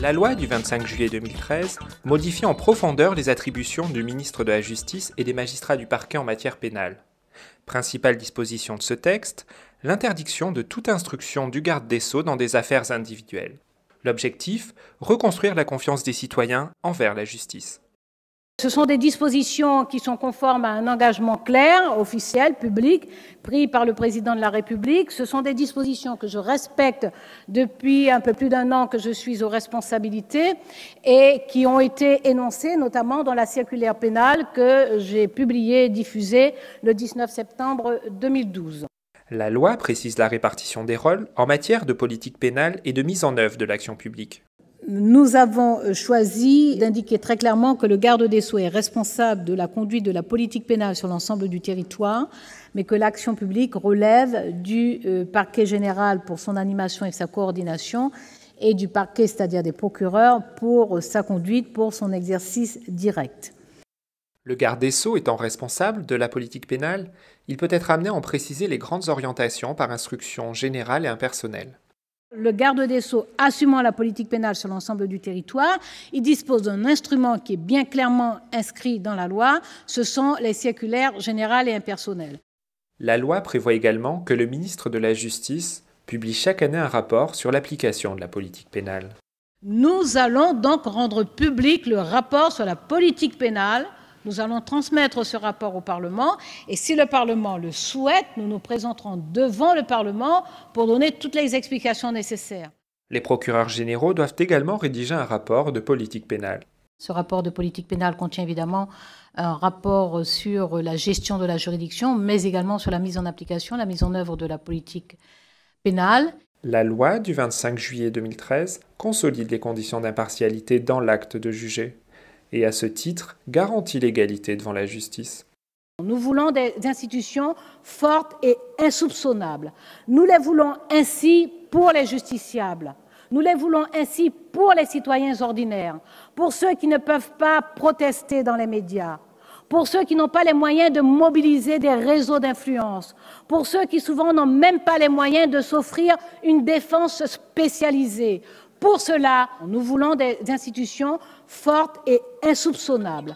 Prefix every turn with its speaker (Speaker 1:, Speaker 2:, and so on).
Speaker 1: La loi du 25 juillet 2013 modifie en profondeur les attributions du ministre de la Justice et des magistrats du parquet en matière pénale. Principale disposition de ce texte, l'interdiction de toute instruction du garde des sceaux dans des affaires individuelles. L'objectif, reconstruire la confiance des citoyens envers la justice.
Speaker 2: Ce sont des dispositions qui sont conformes à un engagement clair, officiel, public, pris par le président de la République. Ce sont des dispositions que je respecte depuis un peu plus d'un an que je suis aux responsabilités et qui ont été énoncées notamment dans la circulaire pénale que j'ai publiée et diffusée le 19 septembre 2012.
Speaker 1: La loi précise la répartition des rôles en matière de politique pénale et de mise en œuvre de l'action publique.
Speaker 2: Nous avons euh, choisi d'indiquer très clairement que le garde des Sceaux est responsable de la conduite de la politique pénale sur l'ensemble du territoire, mais que l'action publique relève du euh, parquet général pour son animation et sa coordination et du parquet, c'est-à-dire des procureurs, pour sa conduite, pour son exercice direct.
Speaker 1: Le garde des sceaux étant responsable de la politique pénale, il peut être amené à en préciser les grandes orientations par instruction générale et impersonnelle.
Speaker 2: Le garde des Sceaux assumant la politique pénale sur l'ensemble du territoire, il dispose d'un instrument qui est bien clairement inscrit dans la loi, ce sont les circulaires générales et impersonnelles.
Speaker 1: La loi prévoit également que le ministre de la Justice publie chaque année un rapport sur l'application de la politique pénale.
Speaker 2: Nous allons donc rendre public le rapport sur la politique pénale nous allons transmettre ce rapport au Parlement et si le Parlement le souhaite, nous nous présenterons devant le Parlement pour donner toutes les explications nécessaires.
Speaker 1: Les procureurs généraux doivent également rédiger un rapport de politique pénale.
Speaker 2: Ce rapport de politique pénale contient évidemment un rapport sur la gestion de la juridiction, mais également sur la mise en application, la mise en œuvre de la politique pénale.
Speaker 1: La loi du 25 juillet 2013 consolide les conditions d'impartialité dans l'acte de juger et à ce titre garantit l'égalité devant la justice.
Speaker 2: Nous voulons des institutions fortes et insoupçonnables. Nous les voulons ainsi pour les justiciables. Nous les voulons ainsi pour les citoyens ordinaires, pour ceux qui ne peuvent pas protester dans les médias, pour ceux qui n'ont pas les moyens de mobiliser des réseaux d'influence, pour ceux qui souvent n'ont même pas les moyens de s'offrir une défense spécialisée, pour cela, nous voulons des institutions fortes et insoupçonnables.